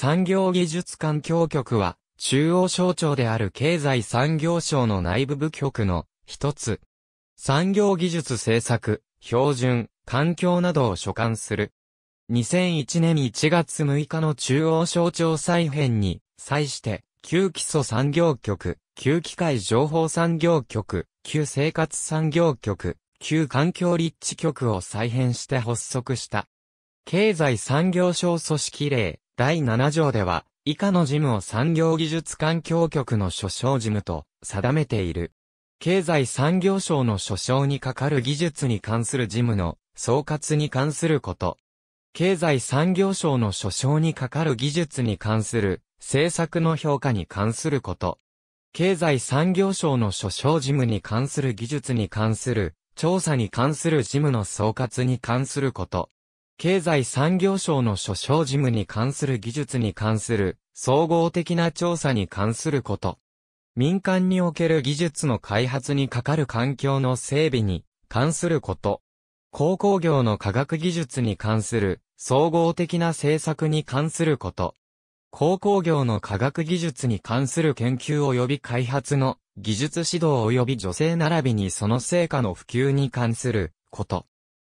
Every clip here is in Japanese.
産業技術環境局は、中央省庁である経済産業省の内部部局の一つ。産業技術政策、標準、環境などを所管する。2001年1月6日の中央省庁再編に、際して、旧基礎産業局、旧機械情報産業局、旧生活産業局、旧環境立地局を再編して発足した。経済産業省組織令、第7条では、以下の事務を産業技術環境局の所掌事務と定めている。経済産業省の所掌に係る技術に関する事務の総括に関すること。経済産業省の所掌に係る技術に関する政策の評価に関すること。経済産業省の所掌事務に関する技術に関する調査に関する事務の総括に関すること。経済産業省の所掌事務に関する技術に関する総合的な調査に関すること。民間における技術の開発にかかる環境の整備に関すること。鉱工業の科学技術に関する総合的な政策に関すること。鉱工業の科学技術に関する研究及び開発の技術指導及び女性並びにその成果の普及に関すること。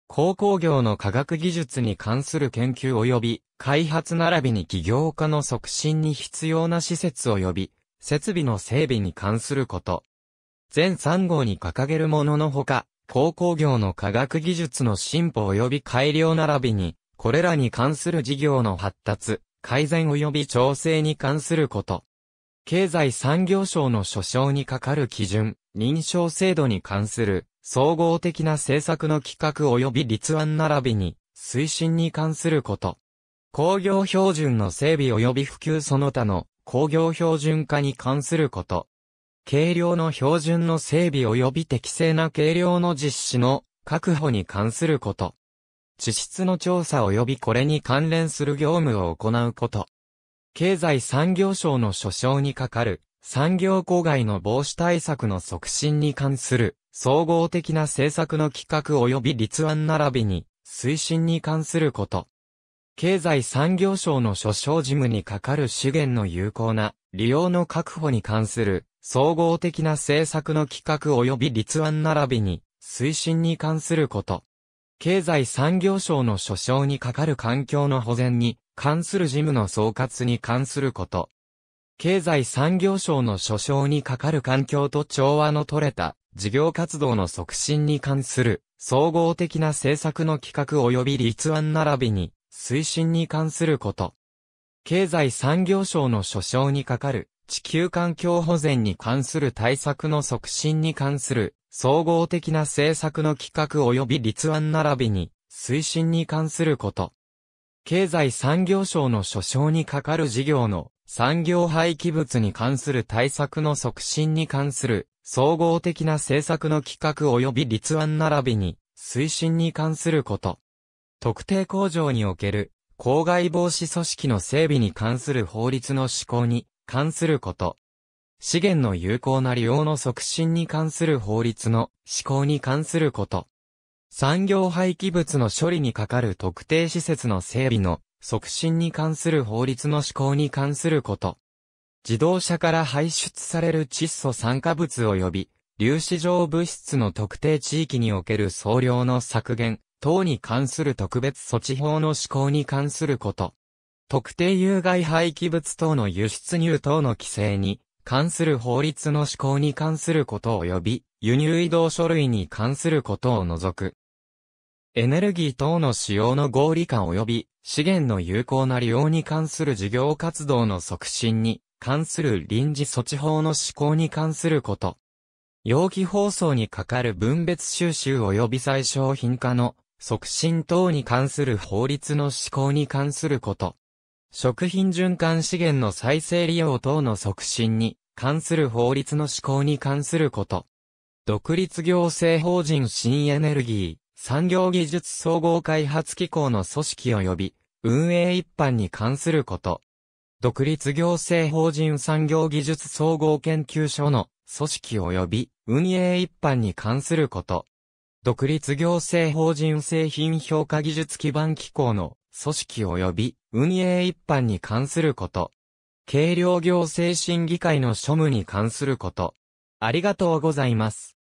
高工業の科学技術に関する研究及び開発並びに企業化の促進に必要な施設及び設備の整備に関すること。全3号に掲げるもののほか、高工業の科学技術の進歩及び改良並びに、これらに関する事業の発達、改善及び調整に関すること。経済産業省の所掌にかかる基準、認証制度に関する総合的な政策の企画及び立案並びに、推進に関すること。工業標準の整備及び普及その他の工業標準化に関すること。軽量の標準の整備及び適正な軽量の実施の確保に関すること。地質の調査及びこれに関連する業務を行うこと。経済産業省の所掌にかかる産業郊外の防止対策の促進に関する総合的な政策の企画及び立案並びに推進に関すること。経済産業省の所掌事務に係る資源の有効な利用の確保に関する総合的な政策の企画及び立案並びに推進に関すること。経済産業省の所掌に係る環境の保全に関する事務の総括に関すること。経済産業省の所掌にかかる環境と調和の取れた事業活動の促進に関する総合的な政策の企画及び立案並びに推進に関すること。経済産業省の所掌にかかる地球環境保全に関する対策の促進に関する総合的な政策の企画及び立案並びに推進に関すること。経済産業省の所掌にかかる事業の産業廃棄物に関する対策の促進に関する総合的な政策の企画及び立案並びに推進に関すること。特定工場における公害防止組織の整備に関する法律の施行に関すること。資源の有効な利用の促進に関する法律の施行に関すること。産業廃棄物の処理にかかる特定施設の整備の促進に関する法律の施行に関すること。自動車から排出される窒素酸化物及び、粒子状物質の特定地域における総量の削減等に関する特別措置法の施行に関すること。特定有害廃棄物等の輸出入等の規制に関する法律の施行に関すること及び輸入移動書類に関することを除く。エネルギー等の使用の合理化及び資源の有効な利用に関する事業活動の促進に関する臨時措置法の施行に関すること。容器包装にかかる分別収集及び最小品化の促進等に関する法律の施行に関すること。食品循環資源の再生利用等の促進に関する法律の施行に関すること。独立行政法人新エネルギー。産業技術総合開発機構の組織及び、運営一般に関すること。独立行政法人産業技術総合研究所の組織及び運営一般に関すること。独立行政法人製品評価技術基盤機構の組織及び運営一般に関すること。軽量行政審議会の庶務に関すること。ありがとうございます。